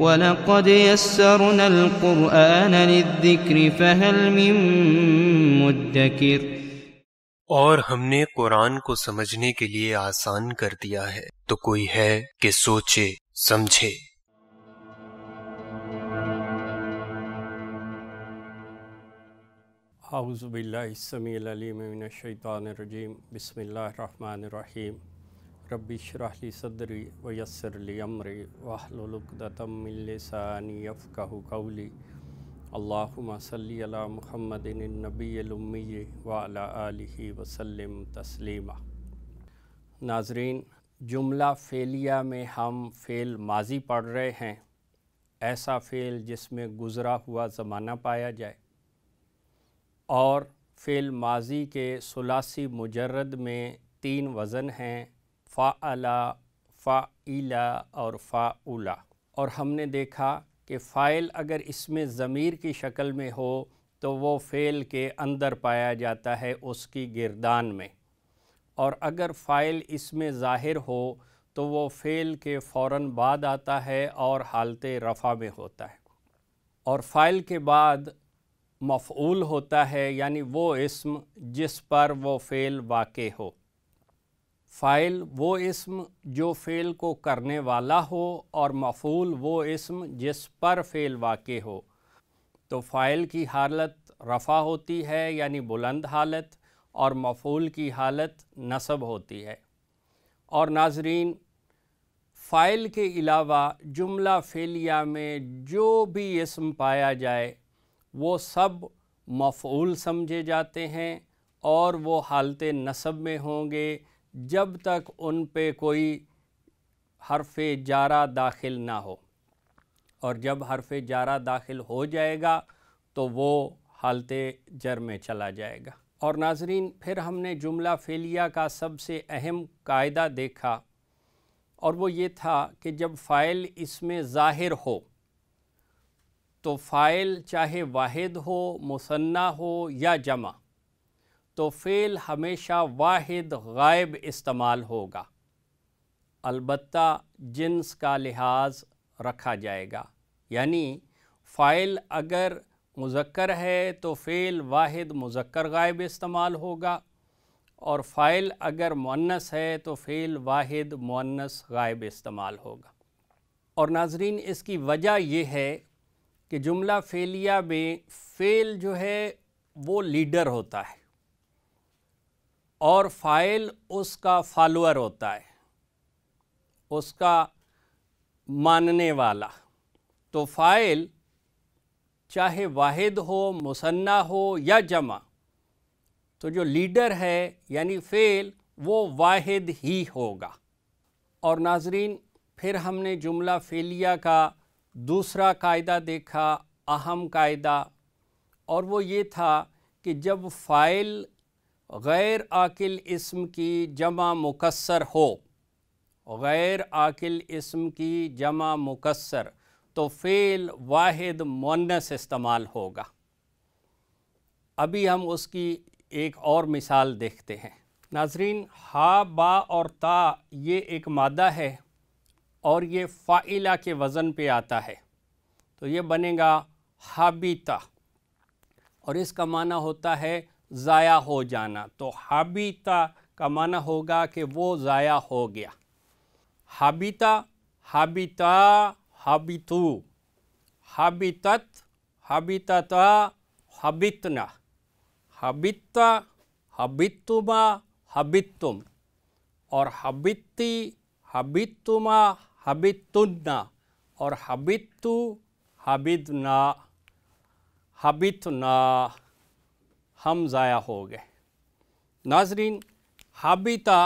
ولقد يسرنا القرآن للذكر فهل من مدكر और हमने कुरान को समझने के लिए आसान कर दिया है तो कोई है कि सोचे समझे हाउज़बिल्लासमीम रजीम बसमिल्लर रहीम रबिशरहली सदरी वयसरली अमरी वाहलुकदतमिलसानीफ़ाहू कौली अल्लासली महमदिनबीलमी वाला वसलम तस्लीमा नाजरीन जुमला फ़ेलिया में हम फ़ेल माजी पढ़ रहे हैं ऐसा फ़ेल जिसमें गुज़रा हुआ ज़माना पाया जाए और फ़ेल माजी के सलासी मुजरद में तीन वज़न हैं फ़ाला फ़ाइला और फ़ाउला और हमने देखा कि फ़ाइल अगर इसमें ज़मीर की शक्ल में हो तो वो फ़ेल के अंदर पाया जाता है उसकी गिरदान में और अगर फ़ाइल इसमें ज़ाहिर हो तो वो फ़ेल के फ़ौर बाद आता है और हालत रफ़ा में होता है और फ़ाइल के बाद मफ़ूल होता है यानी वो इसम जिस पर वो फ़ेल वाक़ हो फ़ाइल वो इसम जो फ़ेल को करने वाला हो और मफूल वो इसम जिस पर फ़ेल वाक़ हो तो फ़ाइल की हालत रफ़ा होती है यानी बुलंद हालत और मफूल की हालत नसब होती है और नाजरीन फ़ाइल के अलावा जुमला फ़ेलिया में जो भी इसम पाया जाए वो सब मफूल समझे जाते हैं और वो हालत नसब में होंगे जब तक उन पे कोई हरफ जारा दाखिल ना हो और जब हरफ जारा दाखिल हो जाएगा तो वो हालत जर में चला जाएगा और नाजरीन फिर हमने जुमला फेलिया का सबसे अहम कायदा देखा और वो ये था कि जब फ़ाइल इसमें ज़ाहिर हो तो फ़ाइल चाहे वाहिद हो मुसन्ना हो या जमा तो फ़ेल हमेशा वाहिद गायब इस्तेमाल होगा अलबत् जिन्स का लिहाज रखा जाएगा यानी फ़ाइल अगर मुजक्र है तो फ़ेल वाहिद मुजक्र गायब इस्तेमाल होगा और फ़ाइल अगर मुनस है तो फ़ेल वाहिद मुनस गायब इस्तेमाल होगा और नाजरीन इसकी वजह यह है कि जुमला फ़ेलिया में फ़ेल जो है वो लीडर होता है और फाइल उसका फॉलोअर होता है उसका मानने वाला तो फाइल चाहे वाहिद हो मुसन्ना हो या जमा तो जो लीडर है यानी फेल वो वाहिद ही होगा और नाजरीन फिर हमने जुमला फेलिया का दूसरा कायदा देखा अहम कायदा और वो ये था कि जब फाइल गैर आकिल इस्म की जमा मुकसर हो गैर आकिल इसम की जमा मुकसर तो फ़ेल वाहिद मुनस इस्तेमाल होगा अभी हम उसकी एक और मिसाल देखते हैं नाजरीन हा बा और ता ये एक मादा है और ये फ़ाइला के वज़न पे आता है तो ये बनेगा हाबीता और इसका माना होता है ज़ाया हो जाना तो हबीता का माना होगा कि वो ज़ाया हो गया हबीता हाबिता हाबितु हाबितत हाबितता हबितना हबिता हबितुमा हबितुम और हबिती हबितुमा हबितुन्ना और हबितु हबिदना हबितना हम ज़ाया हो गए नाजरीन हाबिता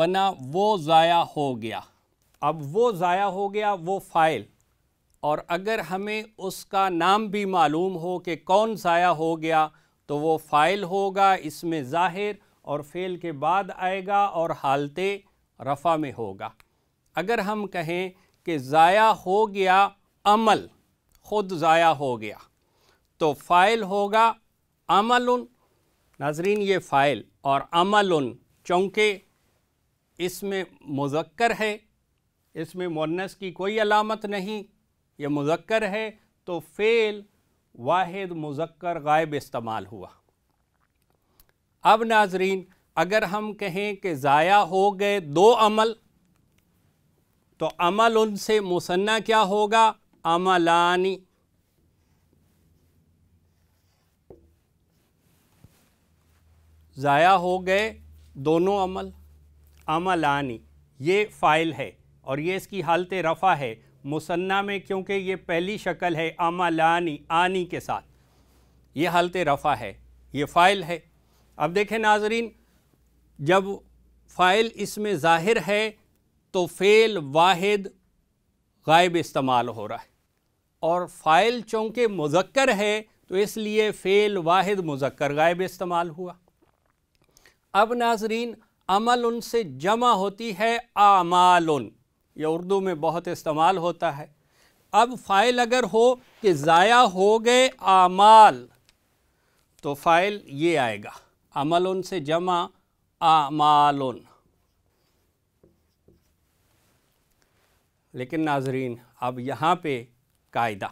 बना वो ज़ाया हो गया अब वो ज़ाया हो गया वो फ़ाइल और अगर हमें उसका नाम भी मालूम हो कि कौन ज़ाया हो गया तो वो फ़ाइल होगा इसमें ज़ाहिर और फ़ेल के बाद आएगा और हालत रफ़ा में होगा अगर हम कहें कि ज़ाया हो गया अमल ख़ुद ज़ाया हो गया तो फ़ाइल होगा अमल नाजरीन ये फ़ाइल और अमल चूँकि इसमें मुजक्कर है इसमें मुन्नस की कोई अलामत नहीं ये मुजक्कर है तो फ़ेल वाहिद मुजक्कर गायब इस्तेमाल हुआ अब नाजरीन अगर हम कहें कि ज़ाया हो गए दो अमल तो अमल उनसे मुसन्ना क्या होगा अमलानी ज़ाया हो गए दोनों अमल आनी ये फ़ाइल है और ये इसकी हालत रफ़ा है मुसन्ना में क्योंकि ये पहली शक्ल है अमल आनी के साथ ये हालत रफ़ा है ये फ़ाइल है अब देखें नाजरीन जब फ़ाइल इसमें ज़ाहिर है तो फ़ेल वाहिद गायब इस्तेमाल हो रहा है और फ़ाइल चूँकि मुजक्र है तो इसलिए फ़ेल वाहिद मुजक्र गायब इस्तेमाल हुआ अब नाजरीन अमल उनसे जमा होती है आमाल यह उर्दू में बहुत इस्तेमाल होता है अब फ़ाइल अगर हो कि ज़ाया हो गए आमाल तो फ़ाइल ये आएगा अमल उनसे जमा आमाल लेकिन नाजरीन अब यहाँ पे कायदा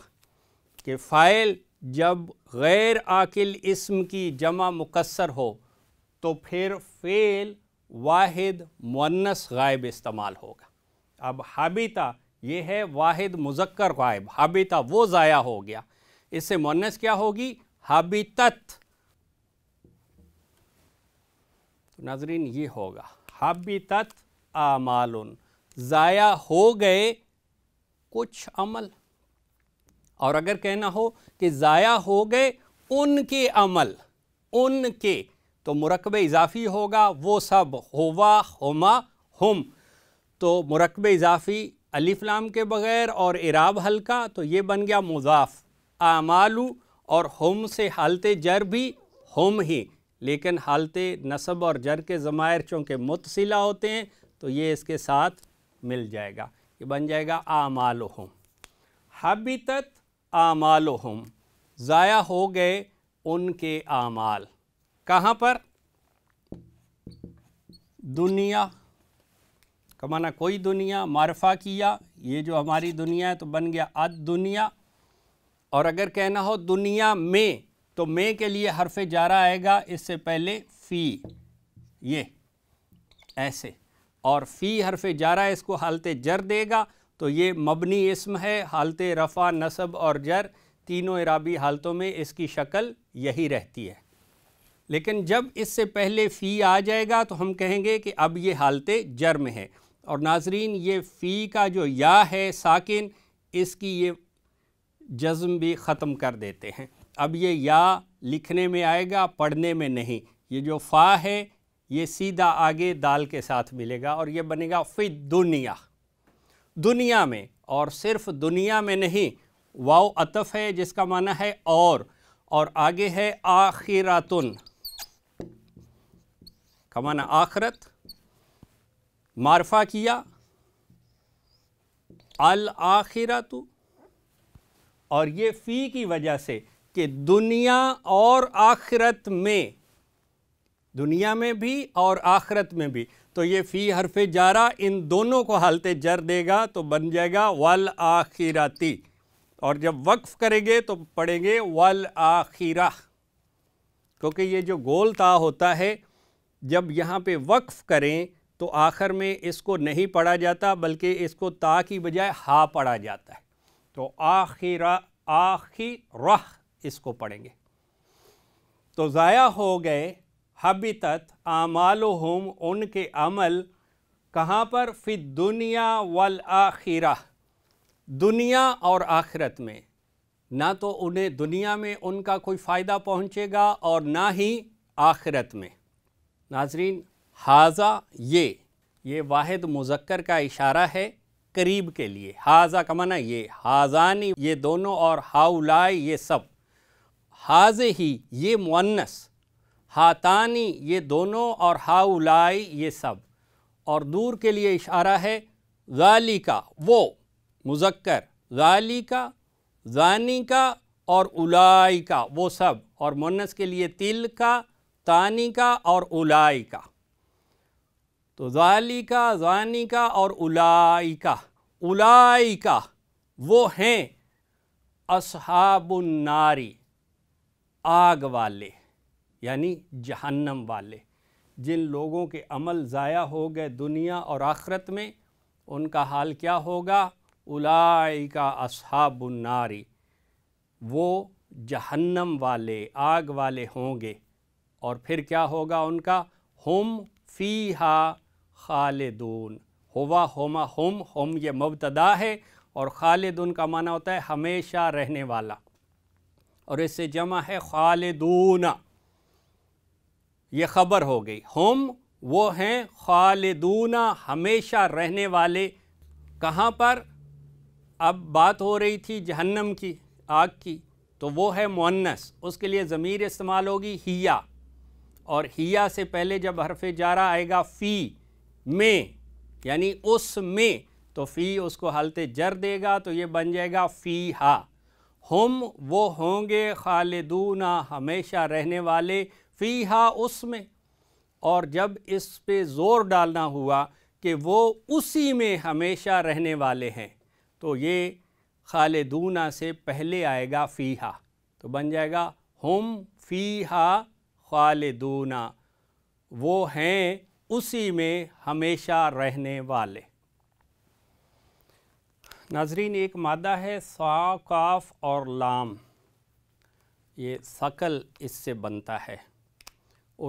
कि फ़ाइल जब गैर आकिल इसम की जमा मुकसर हो तो फिर फेल वाहिद मुन्नस गायब इस्तेमाल होगा अब हाबिता ये है वाहिद मुजक्कर गायब हाबिता वो ज़ाया हो गया इससे मुन्नस क्या होगी हाबितत तो नाजरीन ये होगा हाबितत आमाल ज़ाया हो गए कुछ अमल और अगर कहना हो कि ज़ाया हो गए उनके अमल उनके तो मरकब इजाफ़ी होगा वो सब होवा होमा हम तो मरकब इजाफ़ी लाम के बग़ैर और इराब हल्का तो ये बन गया मुजाफ आमालू और हम से हालत जर भी हम ही लेकिन हालत नसब और जर के ज़मायर चूँकि मुतसिला होते हैं तो ये इसके साथ मिल जाएगा ये बन जाएगा आमाल हम हबीत आमाल हम ज़ाया हो गए उनके आमाल कहाँ पर दुनिया का माना कोई दुनिया मारफा किया ये जो हमारी दुनिया है तो बन गया अद दुनिया और अगर कहना हो दुनिया में तो में के लिए हरफ जारा आएगा इससे पहले फ़ी ये ऐसे और फ़ी हरफ जारा इसको हालत जर देगा तो ये मबनी इसम है हालत रफ़ा नसब और जर तीनों इराबी हालतों में इसकी शक्ल यही रहती है लेकिन जब इससे पहले फ़ी आ जाएगा तो हम कहेंगे कि अब ये हालत जर्म है और नाजरीन ये फ़ी का जो या है साकिन इसकी ये जज्म भी ख़त्म कर देते हैं अब ये या लिखने में आएगा पढ़ने में नहीं ये जो फ़ा है ये सीधा आगे दाल के साथ मिलेगा और ये बनेगा फि दुनिया दुनिया में और सिर्फ दुनिया में नहीं वाव अतफ़ है जिसका माना है और और आगे है आखिरातुन माना आखरत मारफा किया अल आखिरत और ये फ़ी की वजह से कि दुनिया और आखिरत में दुनिया में भी और आखिरत में भी तो ये फ़ी हरफे जारा इन दोनों को हालत जर देगा तो बन जाएगा वल आखिरती और जब वक्फ़ करेंगे तो पढ़ेंगे वल आखिरा क्योंकि ये जो गोल ता होता है जब यहाँ पे वक्फ़ करें तो आखिर में इसको नहीं पढ़ा जाता बल्कि इसको ता की बजाय हा पढ़ा जाता है तो आखिरा आखिर रह इसको पढ़ेंगे तो ज़ाया हो गए हबितत आमाल हम उनके अमल कहाँ पर फिर दुनिया वल आखिरा दुनिया और आखिरत में ना तो उन्हें दुनिया में उनका कोई फ़ायदा पहुँचेगा और ना ही आखिरत में नाजरीन हाजा ये ये वाहिद मुजक्कर का इशारा है करीब के लिए हाजा का मना ये हाजानी ये दोनों और हाउलाए ये सब हाज ही ये मुन्नस हातानी ये दोनों और हाउलाए ये सब और दूर के लिए इशारा है गाली का वो मुजक्कर गाली का जानी का और उलाई का वो सब और मुन्नस के लिए तिल का तानी का और उलाई का तो जाली का जानी का और उलाई का उलाई का वो हैं असहाबुन्नारी आग वाले यानी जहन्नम वाले जिन लोगों के अमल ज़ाया हो गए दुनिया और आखरत में उनका हाल क्या होगा उलाई का असहाबुन्नारी वो जहन्नम वाले आग वाले होंगे और फिर क्या होगा उनका हुम फ़ी हा खालिदून होवा होमा हुम हम ये मुबतदा है और खालिदून का माना होता है हमेशा रहने वाला और इससे जमा है खालिदून ये ख़बर हो गई हुम वो हैं खालिदून हमेशा रहने वाले कहाँ पर अब बात हो रही थी जहन्नम की आग की तो वो है मुन्नस उसके लिए ज़मीर इस्तेमाल होगी हिया और हिया से पहले जब हरफ जारा आएगा फ़ी में यानी उस में तो फ़ी उसको हालत जर देगा तो ये बन जाएगा फ़ी हा हम वो होंगे खालिदूना हमेशा रहने वाले फ़ी हा उस में और जब इस पे ज़ोर डालना हुआ कि वो उसी में हमेशा रहने वाले हैं तो ये खालिदूना से पहले आएगा फ़ी हा तो बन जाएगा हम फ़ी हा खालिदूना वो हैं उसी में हमेशा रहने वाले नाजरीन एक मादा है साकाफ और लाम ये सकल इससे बनता है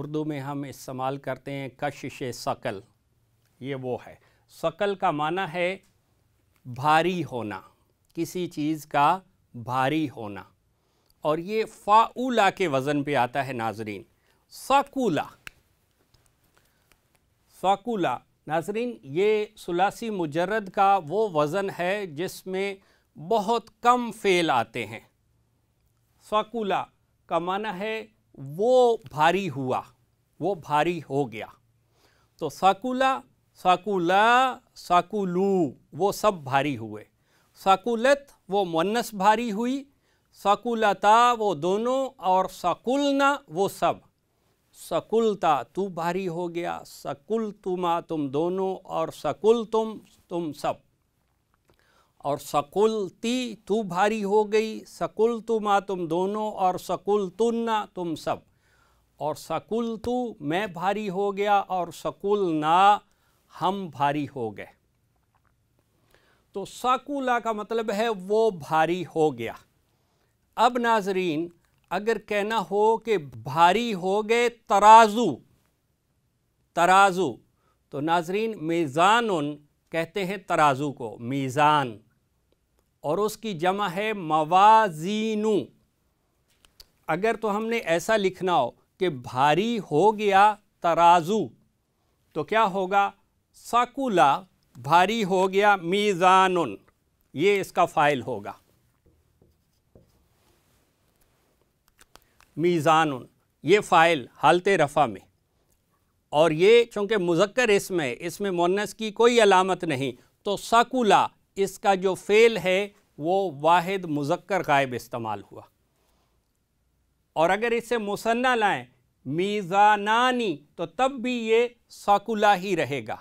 उर्दू में हम इस्तेमाल करते हैं कशिश सकल ये वो है सकल का माना है भारी होना किसी चीज़ का भारी होना और ये फ़ाउला के वज़न पे आता है नाजरीन साकूला साकूला नाजरीन ये सलासी मुजरद का वो वज़न है जिसमें बहुत कम फ़ेल आते हैं साकूला का माना है वो भारी हुआ वो भारी हो गया तो साकूला साकूला साकूलू वो सब भारी हुए साकुलत वो मुन्नस भारी हुई साकुलता वो दोनों और साकुलना वो सब सकुलता तू भारी हो गया सकुल तुमा तुम दोनों और सकुल तुम तुम सब और सकुलती तू भारी हो गई सकुल तुमा तुम दोनों और सकुल तुन्ना तुम सब और सकुल तू मैं भारी हो गया और सकुल ना हम भारी हो गए तो सकुला का मतलब है वो भारी हो गया अब नाजरीन अगर कहना हो कि भारी हो गए तराजू तराजू तो नाजरीन उन कहते हैं तराजू को मीज़ान और उसकी जमा है मवाजीनु अगर तो हमने ऐसा लिखना हो कि भारी हो गया तराजू तो क्या होगा साकुला भारी हो गया मीज़ान ये इसका फ़ाइल होगा मीज़ान ये फ़ाइल हालत रफ़ा में और ये चूँकि मुजक्कर इसम है इसमें मुन्नस की कोई अलामत नहीं तो साकुला इसका जो फ़ेल है वो वाहिद मुजक्कर गायब इस्तेमाल हुआ और अगर इसे मुसन्ना लाएँ मीज़ानी तो तब भी ये सकुला ही रहेगा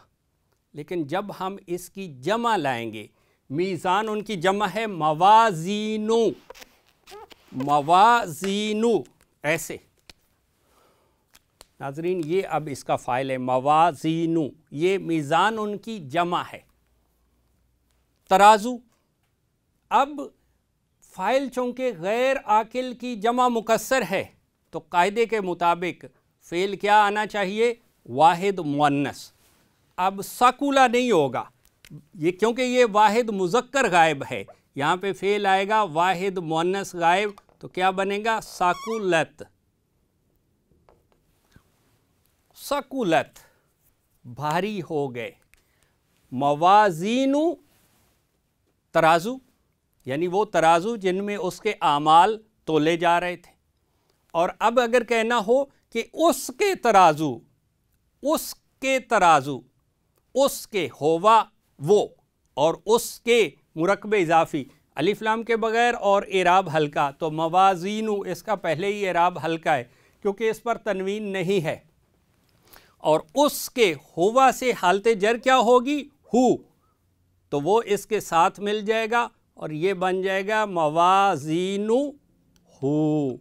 लेकिन जब हम इसकी जमा लाएंगे मीज़ान उनकी जमा है मवाजीनु मवाजीनु ऐसे नाजरीन ये अब इसका फ़ाइल है मवाजीनू ये मीज़ान उनकी जमा है तराजू अब फ़ाइल चूँकि गैर आकिल की जमा मुकसर है तो कायदे के मुताबिक फ़ेल क्या आना चाहिए वाहिद मुन्नस अब सकूला नहीं होगा ये क्योंकि ये वाहिद मुजक्कर गायब है यहाँ पे फ़ेल आएगा वाहिद मुन्नस गायब तो क्या बनेगा साकुलत सकुलत भारी हो गए मवाजीनु तराजू यानी वो तराजू जिनमें उसके आमाल तोले जा रहे थे और अब अगर कहना हो कि उसके तराजू उसके तराजू उसके होवा वो और उसके मुरकबे इजाफ़ी अलिफ्लाम के बगैर और एराब हल्का तो मवाजीन इसका पहले ही एराब हल्का है क्योंकि इस पर तनवीन नहीं है और उसके होवा से हालत जर क्या होगी हु तो वो इसके साथ मिल जाएगा और ये बन जाएगा मवाजीन हु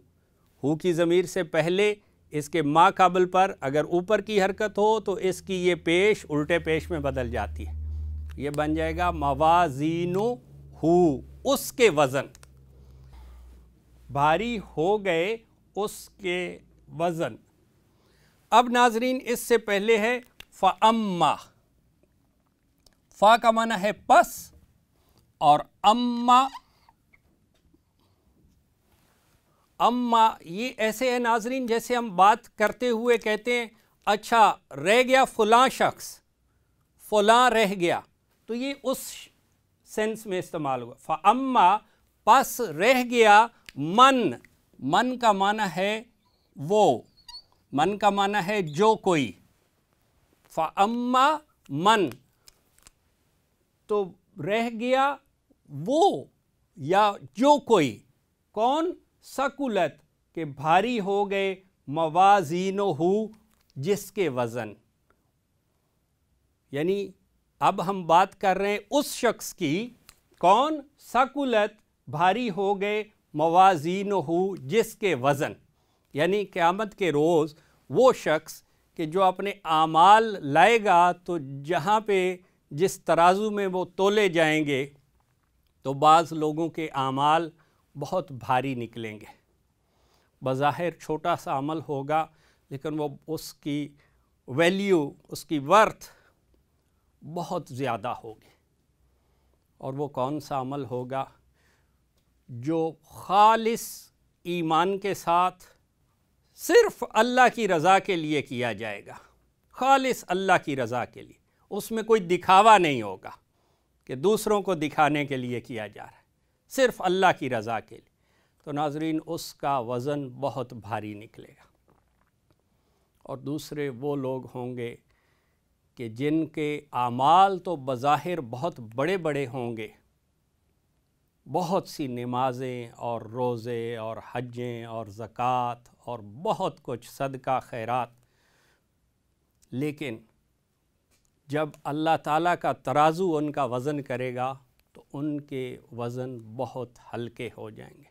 हु की ज़मीर से पहले इसके माँ काबल पर अगर ऊपर की हरकत हो तो इसकी ये पेश उल्टे पेश में बदल जाती है ये बन जाएगा मवाजीन हु उसके वज़न भारी हो गए उसके वज़न अब नाजरीन इससे पहले है फ़म्मा फ़ा का माना है पस और अम्मा अम्मा ये ऐसे है नाजरीन जैसे हम बात करते हुए कहते हैं अच्छा रह गया फुला शख्स फुला रह गया तो ये उस सेंस में इस्तेमाल हुआ फ़म्मा पस रह गया मन मन का माना है वो मन का माना है जो कोई फ़म्मा मन तो रह गया वो या जो कोई कौन सकुलत के भारी हो गए मवाजीनो हु जिसके वज़न यानी अब हम बात कर रहे हैं उस शख्स की कौन सकुलत भारी हो गए मवाजीन हो जिसके वज़न यानी क़्यामत के रोज़ वो शख्स कि जो अपने आमाल लाएगा तो जहाँ पे जिस तराजू में वो तोले जाएंगे तो बाज़ लोगों के आमाल बहुत भारी निकलेंगे बज़ाहिर छोटा सा अमल होगा लेकिन वो उसकी वैल्यू उसकी वर्थ बहुत ज़्यादा होगी और वो कौन सा अमल होगा जो खालिस ईमान के साथ सिर्फ़ अल्लाह की रज़ा के लिए किया जाएगा खालिस अल्लाह की रज़ा के लिए उसमें कोई दिखावा नहीं होगा कि दूसरों को दिखाने के लिए किया जा रहा है सिर्फ़ अल्लाह की रज़ा के लिए तो नाजरीन उसका वज़न बहुत भारी निकलेगा और दूसरे वो लोग होंगे कि जिनके आमाल तो बज़ाहिर बहुत बड़े बड़े होंगे बहुत सी नमाज़ें और रोज़े और हजें और ज़क़़त और बहुत कुछ सदका खैरात लेकिन जब अल्लाह ताला का तराजू उनका वज़न करेगा तो उनके वज़न बहुत हल्के हो जाएंगे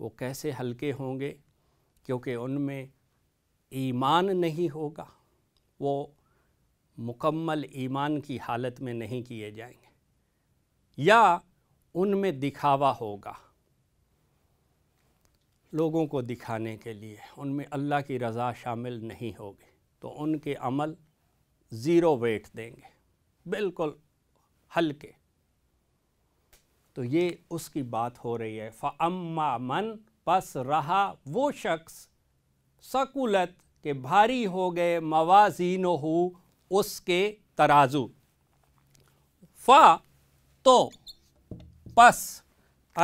वो कैसे हल्के होंगे क्योंकि उनमें ईमान नहीं होगा वो मुकम्मल ईमान की हालत में नहीं किए जाएंगे या उनमें दिखावा होगा लोगों को दिखाने के लिए उनमें अल्लाह की रज़ा शामिल नहीं होगी तो उनके अमल ज़ीरो वेट देंगे बिल्कुल हल्के तो ये उसकी बात हो रही है अम्मा मन बस रहा वो शख्स सकूलत कि भारी हो गए मवाजीन हो उसके तराजू फा तो पस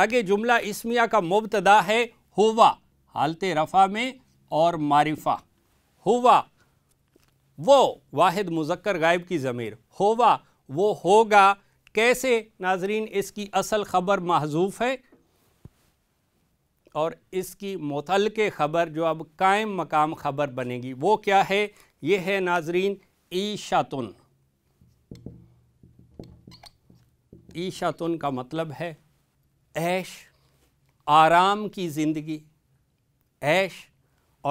आगे जुमला इसमिया का मुबतदा है हुआ हालत रफ़ा में और मारिफा हुआ वो वाहिद मुजक्कर गायब की ज़मीर होवा वो होगा कैसे नाजरीन इसकी असल ख़बर महजूफ़ है और इसकी मतल के ख़बर जो अब कायम मकाम ख़बर बनेगी वो क्या है ये है नाजरीन ईशातुन ईशातुन का मतलब है ऐश आराम की ज़िंदगी ऐश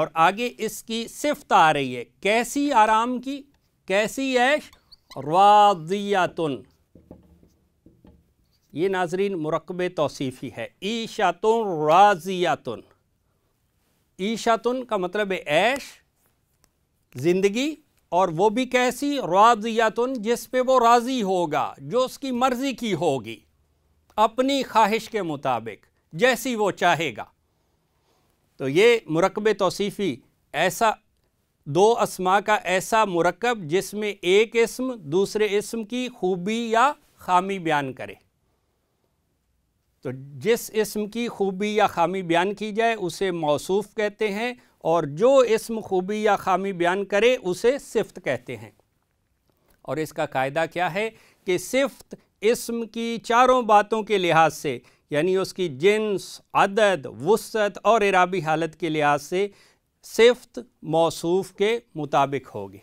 और आगे इसकी सिफत आ रही है कैसी आराम की कैसी ऐश रादियातुन ये नाजरीन मरकब तोसीफ़ी है ईशातुन राजियातुन ईशातुन का मतलब है ऐश ज़िंदगी और वो भी कैसी राजियातुन जिस पे वो राज़ी होगा जो उसकी मर्ज़ी की होगी अपनी ख्वाहिश के मुताबिक जैसी वो चाहेगा तो ये मरकब तोसीफ़ी ऐसा दो असमा का ऐसा मरकब जिसमें एक इसम दूसरे इसम की खूबी या खामी बयान करे तो जिस इसम की खूबी या खामी बयान की जाए उसे मौसूफ़ कहते हैं और जो इसम खूबी या खामी बयान करे उसे सिफ्त कहते हैं और इसका कायदा क्या है कि सिफ्त इसम की चारों बातों के लिहाज से यानी उसकी जिन्स अदद वसत और इराबी हालत के लिहाज से सिफ्त मौसूफ़ के मुताबिक होगी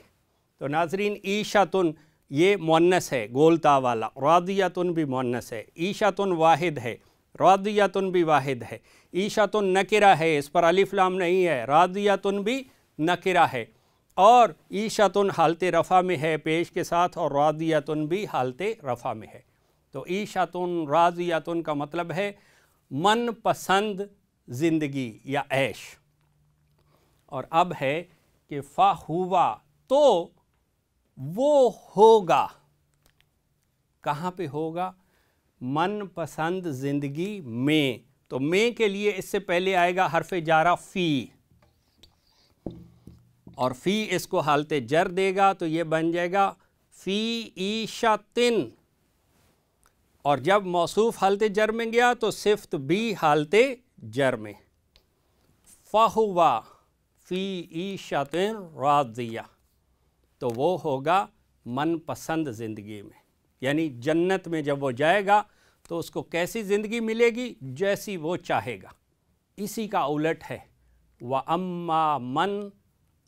तो नाजरीन ईशातुन ये मोनस है गोलता वाला रादियातुन भी मोनस है ईशातुन वाहिद है रादियातुन भी वाहिद है ईशा तो नकिरा है इस पर अलिफ्लाम नहीं है रादियातुन भी नकिरा है और ईशातुन हालत रफ़ा में है पेश के साथ और रादियातुन भी हालत रफ़ा में है तो ईशातुन रादियातुन का मतलब है मन पसंद ज़िंदगी या ऐश और अब है कि फ़ा हुआ तो वो होगा कहाँ पे होगा मनपसंद ज़िंदगी में तो में के लिए इससे पहले आएगा हरफ जारा फ़ी और फ़ी इसको हालत जर देगा तो ये बन जाएगा फ़ी ईशा तिन और जब मौसूफ हालत जर में गया तो सिफ्त भी हालत जर में फ़ाहुआ फ़ी ईशा तिन राजिया तो वो होगा मनपसंद ज़िंदगी में यानी जन्नत में जब वो जाएगा तो उसको कैसी ज़िंदगी मिलेगी जैसी वो चाहेगा इसी का उलट है व अम्मा मन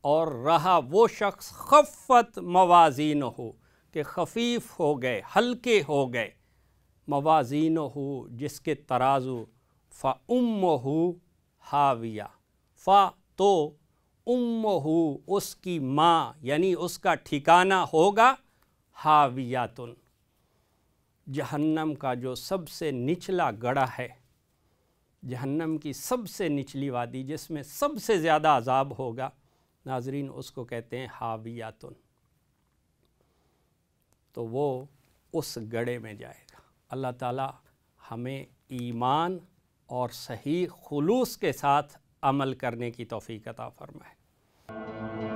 और रहा वो शख्स खफ़त मवाजीन हो कि खफीफ हो गए हल्के हो गए मवाजीन हो जिसके तराजू उम हो हाविया फ़ा तो उम हो उसकी माँ यानी उसका ठिकाना होगा हाविया तुन जहन्नम का जो सबसे निचला गढ़ा है जहन्नम की सबसे निचली वादी जिसमें सबसे ज़्यादा अजाब होगा नाजरीन उसको कहते हैं हावियातुन तो वो उस गढ़े में जाएगा अल्लाह ताला हमें ईमान और सही खलूस के साथ अमल करने की तोफ़ी अता फ़रमाए